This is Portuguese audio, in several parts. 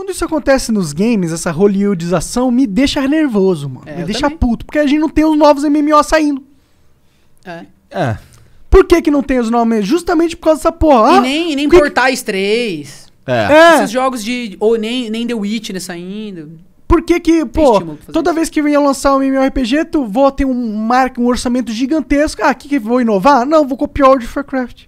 Quando isso acontece nos games, essa hollywoodização me deixa nervoso, mano. É, me deixa também. puto. Porque a gente não tem os novos MMO saindo. É. É. Por que, que não tem os novos? Justamente por causa dessa porra. Ah, e nem, e nem Portais que... 3. É. é. Esses jogos de. Ou nem, nem The Witness ainda. Por que que, pô, toda isso. vez que vinha lançar um MMORPG, tu vou ter um marco, um orçamento gigantesco. Ah, o que que vou inovar? Não, vou copiar o of Warcraft.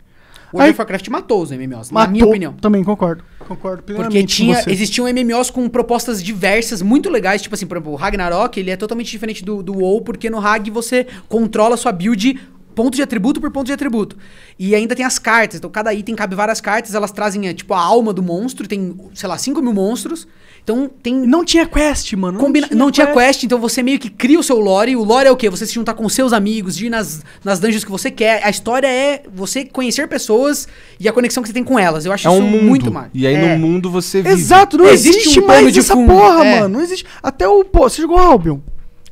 World Aí, of Warcraft matou os MMOs, matou, na minha opinião. Também concordo. Concordo Porque tinha, existiam MMOs com propostas diversas, muito legais. Tipo assim, por exemplo, o Ragnarok, ele é totalmente diferente do, do WoW, porque no Rag você controla sua build ponto de atributo por ponto de atributo. E ainda tem as cartas. Então, cada item cabe várias cartas. Elas trazem, é, tipo, a alma do monstro. Tem, sei lá, 5 mil monstros. Então tem. Não tinha quest, mano. Combina... Não, tinha, não tinha quest. então você meio que cria o seu lore. O lore é o quê? Você se juntar com seus amigos, ir nas, nas dungeons que você quer. A história é você conhecer pessoas e a conexão que você tem com elas. Eu acho é um isso mundo. muito mais. E aí é. no mundo você vive. Exato, não existe, existe um mais essa fundo. porra, é. mano. Não existe. Até o. Pô, você jogou Albion?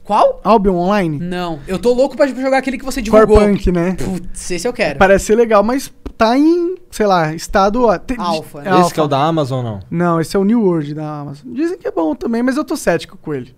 Qual? Albion Online? Não. Eu tô louco pra jogar aquele que você divulgou. Core Punk, né? Putz, esse eu quero. Parece ser legal, mas tá em, sei lá, estado. Alfa. Né? É esse que é o da Amazon não? Não, esse é o New World da Amazon. Dizem que é bom também, mas eu tô cético com ele.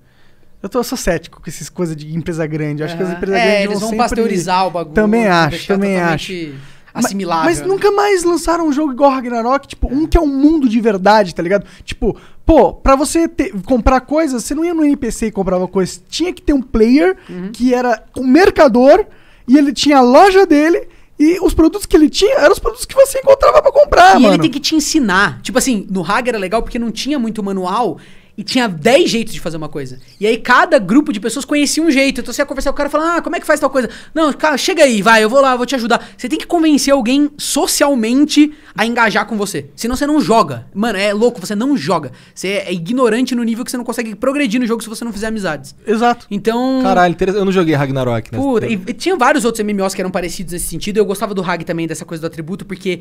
Eu, tô, eu sou cético com essas coisas de empresa grande. Eu acho uhum. que as é. empresas é, grandes eles vão, vão pasteurizar o bagulho. Também né? acho, tá também acho. Assimilável. Mas, mas né? nunca mais lançaram um jogo igual Ragnarok, tipo, é. um que é um mundo de verdade, tá ligado? Tipo, pô, pra você ter, comprar coisas, você não ia no NPC e comprava coisas. Tinha que ter um player uhum. que era um mercador e ele tinha a loja dele e os produtos que ele tinha eram os produtos que você encontrava para comprar, e mano. E ele tem que te ensinar. Tipo assim, no Haga era legal porque não tinha muito manual. E tinha 10 jeitos de fazer uma coisa. E aí cada grupo de pessoas conhecia um jeito. Então você ia conversar com o cara e falar, ah, como é que faz tal coisa? Não, cara, chega aí, vai, eu vou lá, vou te ajudar. Você tem que convencer alguém socialmente a engajar com você. Senão você não joga. Mano, é louco, você não joga. Você é ignorante no nível que você não consegue progredir no jogo se você não fizer amizades. Exato. Então... Caralho, eu não joguei Ragnarok, né? Puta, e, e tinha vários outros MMOs que eram parecidos nesse sentido. Eu gostava do Rag também, dessa coisa do atributo, porque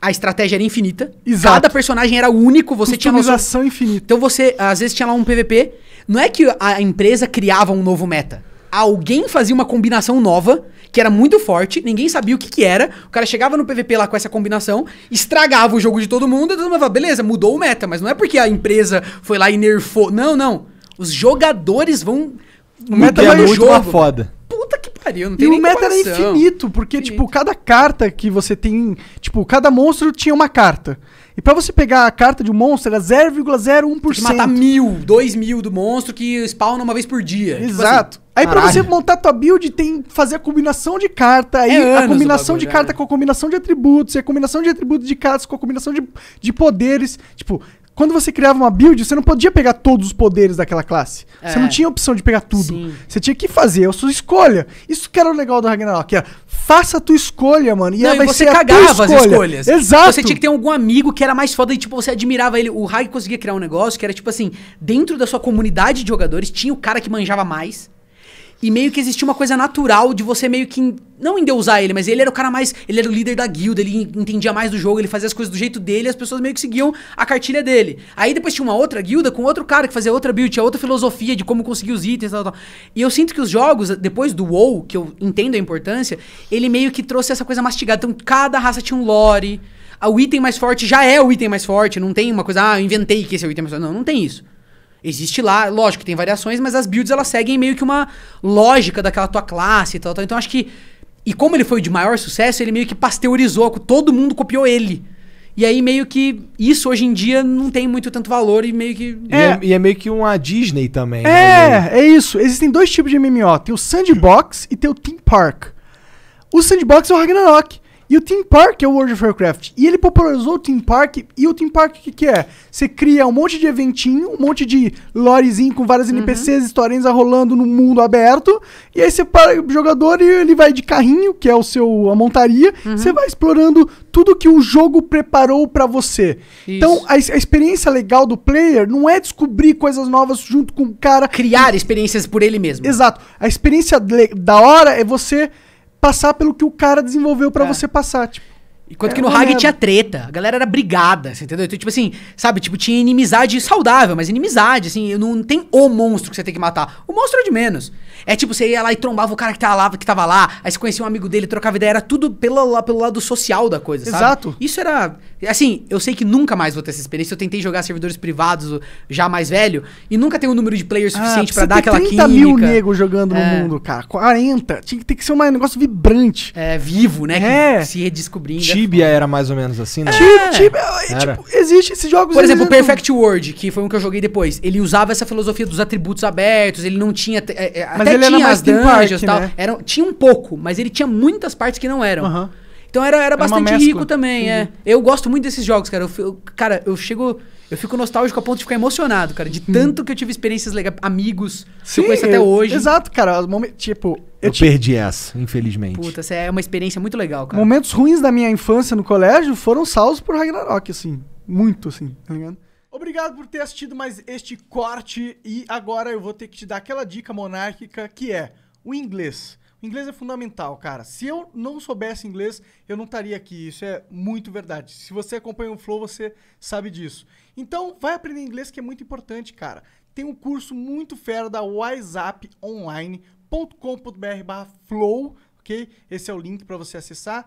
a estratégia era infinita. Exato. Cada personagem era único, você tinha noção. infinita. Então você, às vezes, tinha lá um PVP. Não é que a empresa criava um novo meta. Alguém fazia uma combinação nova, que era muito forte, ninguém sabia o que, que era. O cara chegava no PVP lá com essa combinação, estragava o jogo de todo mundo, e todo mundo falava, beleza, mudou o meta, mas não é porque a empresa foi lá e nerfou. Não, não. Os jogadores vão. O meta vai o jogo. Foda pariu, não tem E o meta comparação. era infinito, porque, infinito. tipo, cada carta que você tem. Tipo, cada monstro tinha uma carta. E pra você pegar a carta de um monstro era 0,01%. Você matar mil, dois mil do monstro que spawna uma vez por dia. Tipo Exato. Tipo assim. Aí Caralho. pra você montar tua build tem fazer a combinação de carta, aí é a combinação de carta né? com a combinação de atributos, e a combinação de atributos de cartas com a combinação de, de poderes. Tipo, quando você criava uma build, você não podia pegar todos os poderes daquela classe. É. Você não é. tinha opção de pegar tudo. Sim. Você tinha que fazer a sua escolha. Isso que era o legal do Ragnarok, era faça a tua escolha, mano. E, não, ela vai e você ser cagava a tua as escolhas. Exato. Você tinha que ter algum amigo que era mais foda e, tipo, você admirava ele. O Rag conseguia criar um negócio que era, tipo assim, dentro da sua comunidade de jogadores, tinha o cara que manjava mais. E meio que existia uma coisa natural de você meio que. Não endeusar ele, mas ele era o cara mais. Ele era o líder da guilda, ele entendia mais do jogo, ele fazia as coisas do jeito dele e as pessoas meio que seguiam a cartilha dele. Aí depois tinha uma outra guilda com outro cara que fazia outra build, tinha outra filosofia de como conseguir os itens e tal, tal. E eu sinto que os jogos, depois do WoW, que eu entendo a importância, ele meio que trouxe essa coisa mastigada. Então cada raça tinha um lore. O item mais forte já é o item mais forte, não tem uma coisa, ah, eu inventei que esse é o item mais forte. Não, não tem isso. Existe lá, lógico, tem variações, mas as builds elas seguem meio que uma lógica daquela tua classe e tal, tal. Então acho que. E como ele foi o de maior sucesso, ele meio que pasteurizou, todo mundo copiou ele. E aí meio que isso hoje em dia não tem muito tanto valor e meio que... É. E, é, e é meio que uma Disney também. Né, é, né? é isso. Existem dois tipos de MMO. Tem o Sandbox e tem o Theme Park. O Sandbox é o Ragnarok. E o Team Park é o World of Warcraft. E ele popularizou o Team Park. E o Team Park, o que, que é? Você cria um monte de eventinho, um monte de lorezinho com várias uhum. NPCs, historinhas rolando no mundo aberto. E aí você para o jogador e ele vai de carrinho, que é o seu a montaria. Uhum. Você vai explorando tudo que o jogo preparou para você. Então, Isso. Então, a, a, experiência legal do player não é descobrir coisas novas junto com o cara. Criar e... experiências por ele mesmo. Exato. A experiência da hora é você passar pelo que o cara desenvolveu para é. você passar. Tipo. Enquanto é, que no Hag tinha treta, a galera era brigada, você entendeu? Então, tipo assim, sabe, tipo, tinha inimizade saudável, mas inimizade, assim, não tem o monstro que você tem que matar. O monstro é de menos. É tipo, você ia lá e trombava o cara que tava tá lá, que tava lá aí você conhecia um amigo dele, trocava ideia, era tudo pelo, pelo lado social da coisa, sabe? Exato. Isso era. Assim, eu sei que nunca mais vou ter essa experiência. Eu tentei jogar servidores privados já mais velho, e nunca tem um número de players ah, suficiente ah, para dar aquela 30 química. mil negros jogando é. no mundo, cara. 40. Tinha que ter que ser um negócio vibrante. É, vivo, né? É. Que se redescobrindo. Tibia é. era mais ou menos assim, né? Tibia, é. É, tipo, existe esses jogos. Por exemplo, o Perfect World, que foi um que eu joguei depois. Ele usava essa filosofia dos atributos abertos, ele não tinha. É, é, mas até ele tinha era mais as dungeons e tal. Né? Era, tinha um pouco, mas ele tinha muitas partes que não eram. Uh -huh. Então era, era, era bastante rico também, é. Eu gosto muito desses jogos, cara. Eu, eu, cara, eu chego. Eu fico nostálgico a ponto de ficar emocionado, cara. De uhum. tanto que eu tive experiências legais, amigos, Sim, que eu conheço até hoje. Exato, cara. Tipo, eu, eu te... perdi essa, infelizmente. Puta, essa é uma experiência muito legal, cara. Momentos ruins da minha infância no colégio foram salvos por Ragnarok, assim. Muito, assim, tá ligado? Obrigado por ter assistido mais este corte. E agora eu vou ter que te dar aquela dica monárquica que é o inglês. O inglês é fundamental, cara. Se eu não soubesse inglês, eu não estaria aqui. Isso é muito verdade. Se você acompanha o Flow, você sabe disso. Então, vai aprender inglês que é muito importante, cara. Tem um curso muito fera da WhatsApp online.com.br/flow, ok? Esse é o link para você acessar.